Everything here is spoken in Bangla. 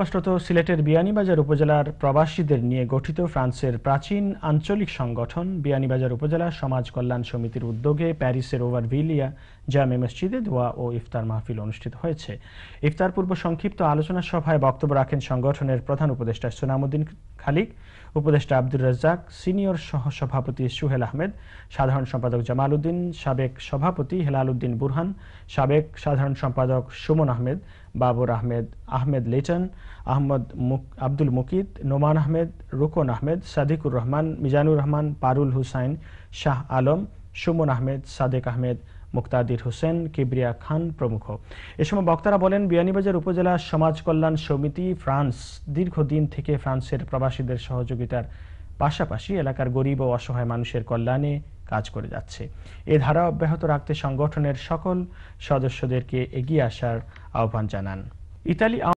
স্পষ্টত সিলেটের বিয়ানীবাজার উপজেলার প্রবাসীদের নিয়ে গঠিত ফ্রান্সের প্রাচীন আঞ্চলিক সংগঠন বিয়ানীবাজার উপজেলা সমাজ কল্যাণ সমিতির উদ্যোগে প্যারিসের ওভারভিলিয়া জামে মসজিদে দোয়া ও ইফতার মাহফিল অনুষ্ঠিত হয়েছে ইফতার পূর্ব সংক্ষিপ্ত আলোচনা সভায় বক্তব্য রাখেন সংগঠনের প্রধান উপদেষ্টা সুনামুদ্দিন খালিক উপদেষ্টা আব্দুর রাজ্জাক সিনিয়র সহসভাপতি সুহেল আহমেদ সাধারণ সম্পাদক জামাল উদ্দিন সাবেক সভাপতি হেলাল উদ্দিন বুরহান সাবেক সাধারণ সম্পাদক সুমন আহমেদ বাবর আহমেদ আহমেদ লিটন আহমদ আব্দুল মুকিত নোমান আহমেদ রুকন আহমেদ সাদিকুর রহমান মিজানুর রহমান পারুল হুসাইন শাহ আলম সুমন আহমেদ সাদেক আহমেদ মুক্তাদির হোসেন কিবরিয়া খান প্রমুখ এ সময় বক্তারা বলেন বিয়ানীবাজার উপজেলা সমাজ কল্যাণ সমিতি ফ্রান্স দীর্ঘদিন থেকে ফ্রান্সের প্রবাসীদের সহযোগিতার পাশাপাশি এলাকার গরিব ও অসহায় মানুষের কল্যাণে কাজ করে যাচ্ছে এ ধারা অব্যাহত রাখতে সংগঠনের সকল সদস্যদেরকে এগিয়ে আসার আহ্বান জানান ইতালি